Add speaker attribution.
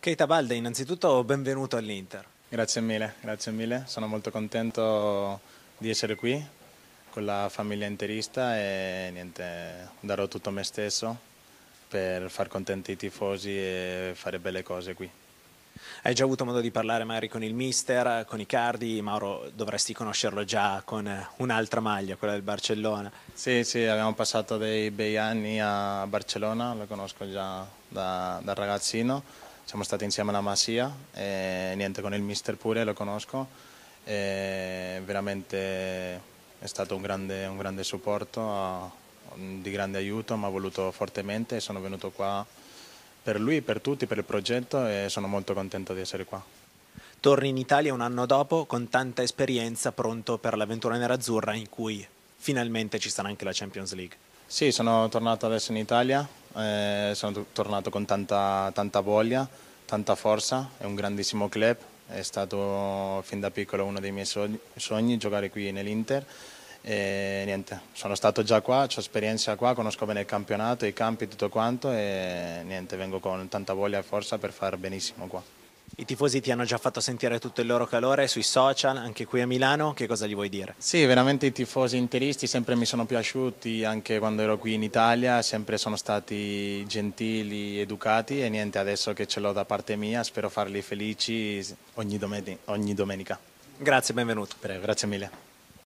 Speaker 1: Keita Balde, innanzitutto benvenuto all'Inter. Grazie mille, grazie mille, sono molto contento di essere qui con la famiglia interista e niente, darò tutto me stesso per far contenti i tifosi e fare belle cose qui. Hai già avuto modo di parlare magari con il mister, con i Cardi, Mauro dovresti conoscerlo già con un'altra maglia, quella del Barcellona. Sì, sì, abbiamo passato dei bei anni a Barcellona, lo conosco già da, da ragazzino siamo stati insieme alla Masia e niente, con il mister pure lo conosco e veramente è stato un grande, un grande supporto, di grande aiuto, mi ha voluto fortemente e sono venuto qua per lui, per tutti, per il progetto e sono molto contento di essere qua. Torni in Italia un anno dopo con tanta esperienza, pronto per l'avventura nerazzurra in cui finalmente ci sarà anche la Champions League. Sì, sono tornato adesso in Italia, eh, sono tornato con tanta, tanta, voglia, tanta forza, è un grandissimo club, è stato fin da piccolo uno dei miei sogni, sogni giocare qui nell'Inter. E niente, sono stato già qua, ho esperienza qua, conosco bene il campionato, i campi, tutto quanto e niente, vengo con tanta voglia e forza per far benissimo qua. I tifosi ti hanno già fatto sentire tutto il loro calore sui social, anche qui a Milano, che cosa gli vuoi dire? Sì, veramente i tifosi interisti sempre mi sono piaciuti, anche quando ero qui in Italia, sempre sono stati gentili, educati e niente, adesso che ce l'ho da parte mia spero farli felici ogni, domen ogni domenica. Grazie, benvenuto. Prego, grazie mille.